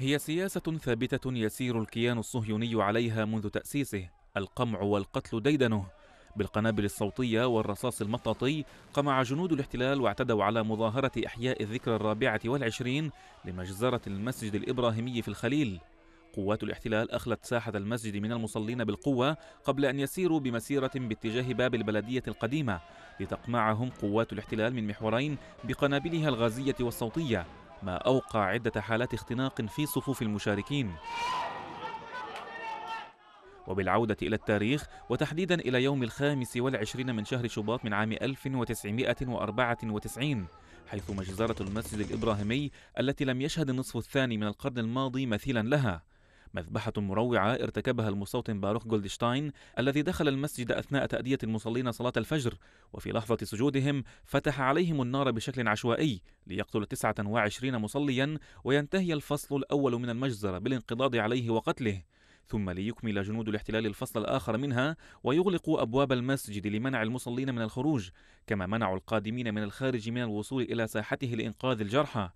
هي سياسة ثابتة يسير الكيان الصهيوني عليها منذ تأسيسه القمع والقتل ديدنه بالقنابل الصوتية والرصاص المطاطي قمع جنود الاحتلال واعتدوا على مظاهرة إحياء الذكرى الرابعة والعشرين لمجزرة المسجد الإبراهيمي في الخليل قوات الاحتلال أخلت ساحة المسجد من المصلين بالقوة قبل أن يسيروا بمسيرة باتجاه باب البلدية القديمة لتقمعهم قوات الاحتلال من محورين بقنابلها الغازية والصوتية ما أوقع عدة حالات اختناق في صفوف المشاركين وبالعودة إلى التاريخ وتحديدا إلى يوم الخامس والعشرين من شهر شباط من عام 1994 حيث مجزرة المسجد الإبراهيمي التي لم يشهد النصف الثاني من القرن الماضي مثيلا لها مذبحة مروعة ارتكبها المستوطن باروخ جولدشتاين الذي دخل المسجد أثناء تأدية المصلين صلاة الفجر وفي لحظة سجودهم فتح عليهم النار بشكل عشوائي ليقتل 29 مصليا وينتهي الفصل الأول من المجزرة بالانقضاض عليه وقتله ثم ليكمل جنود الاحتلال الفصل الآخر منها ويغلقوا أبواب المسجد لمنع المصلين من الخروج كما منعوا القادمين من الخارج من الوصول إلى ساحته لإنقاذ الجرحى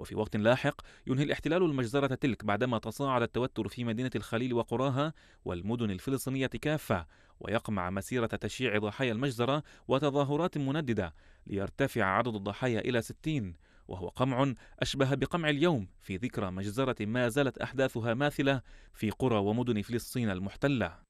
وفي وقت لاحق ينهي الاحتلال المجزرة تلك بعدما تصاعد التوتر في مدينة الخليل وقراها والمدن الفلسطينية كافة ويقمع مسيرة تشييع ضحايا المجزرة وتظاهرات منددة ليرتفع عدد الضحايا إلى 60 وهو قمع أشبه بقمع اليوم في ذكرى مجزرة ما زالت أحداثها ماثلة في قرى ومدن فلسطين المحتلة